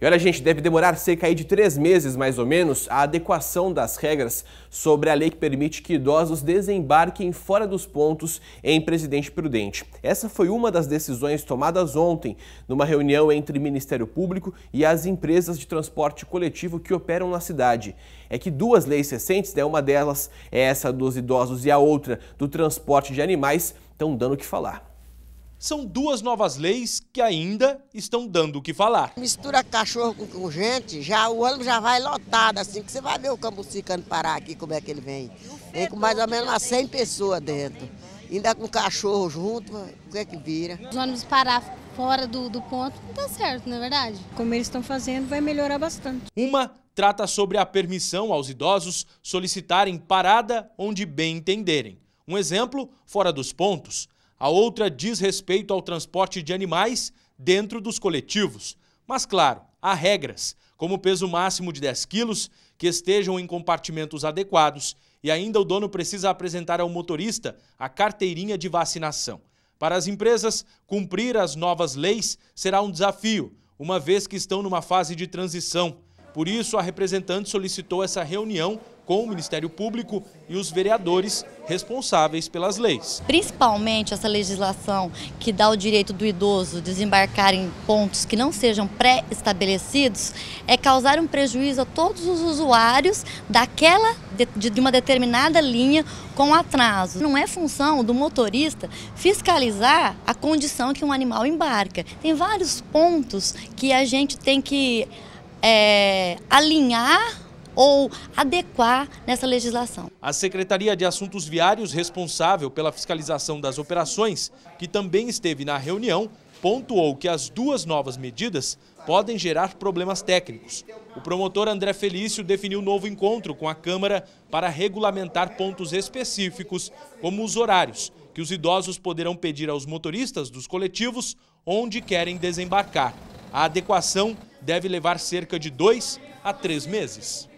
E olha, gente, deve demorar cerca de três meses, mais ou menos, a adequação das regras sobre a lei que permite que idosos desembarquem fora dos pontos em Presidente Prudente. Essa foi uma das decisões tomadas ontem, numa reunião entre Ministério Público e as empresas de transporte coletivo que operam na cidade. É que duas leis recentes, né, uma delas é essa dos idosos e a outra do transporte de animais, estão dando o que falar são duas novas leis que ainda estão dando o que falar. Mistura cachorro com, com gente, já o ônibus já vai lotado, assim, que você vai ver o cambucicano parar aqui, como é que ele vem. Vem com mais ou menos umas 100 pessoas dentro. Ainda com cachorro junto, o que é que vira? Os ônibus parar fora do, do ponto não tá certo, não é verdade? Como eles estão fazendo, vai melhorar bastante. Uma trata sobre a permissão aos idosos solicitarem parada onde bem entenderem. Um exemplo, fora dos pontos, a outra diz respeito ao transporte de animais dentro dos coletivos. Mas, claro, há regras, como peso máximo de 10 quilos, que estejam em compartimentos adequados e ainda o dono precisa apresentar ao motorista a carteirinha de vacinação. Para as empresas, cumprir as novas leis será um desafio, uma vez que estão numa fase de transição. Por isso, a representante solicitou essa reunião com o Ministério Público e os vereadores responsáveis pelas leis. Principalmente essa legislação que dá o direito do idoso desembarcar em pontos que não sejam pré-estabelecidos é causar um prejuízo a todos os usuários daquela de, uma determinada linha com atraso. Não é função do motorista fiscalizar a condição que um animal embarca. Tem vários pontos que a gente tem que é, alinhar ou adequar nessa legislação. A Secretaria de Assuntos Viários, responsável pela fiscalização das operações, que também esteve na reunião, pontuou que as duas novas medidas podem gerar problemas técnicos. O promotor André Felício definiu novo encontro com a Câmara para regulamentar pontos específicos, como os horários, que os idosos poderão pedir aos motoristas dos coletivos onde querem desembarcar. A adequação deve levar cerca de dois a três meses.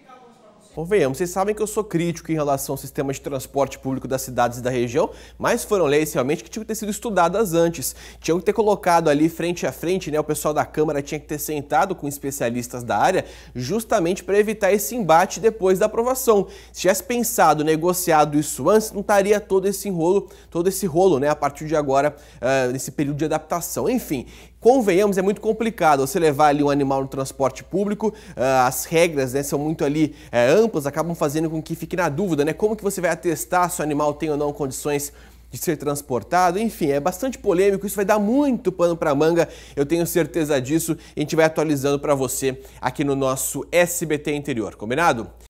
Convenhamos, vocês sabem que eu sou crítico em relação ao sistema de transporte público das cidades e da região, mas foram leis realmente que tinham que ter sido estudadas antes. Tinham que ter colocado ali frente a frente, né? O pessoal da Câmara tinha que ter sentado com especialistas da área, justamente para evitar esse embate depois da aprovação. Se tivesse pensado, negociado isso antes, não estaria todo esse enrolo, todo esse rolo, né? A partir de agora, uh, nesse período de adaptação. Enfim, convenhamos, é muito complicado você levar ali um animal no transporte público, ah, as regras né, são muito ali é, amplas, acabam fazendo com que fique na dúvida, né? Como que você vai atestar se o animal tem ou não condições de ser transportado, enfim, é bastante polêmico, isso vai dar muito pano para manga, eu tenho certeza disso, a gente vai atualizando para você aqui no nosso SBT Interior, combinado?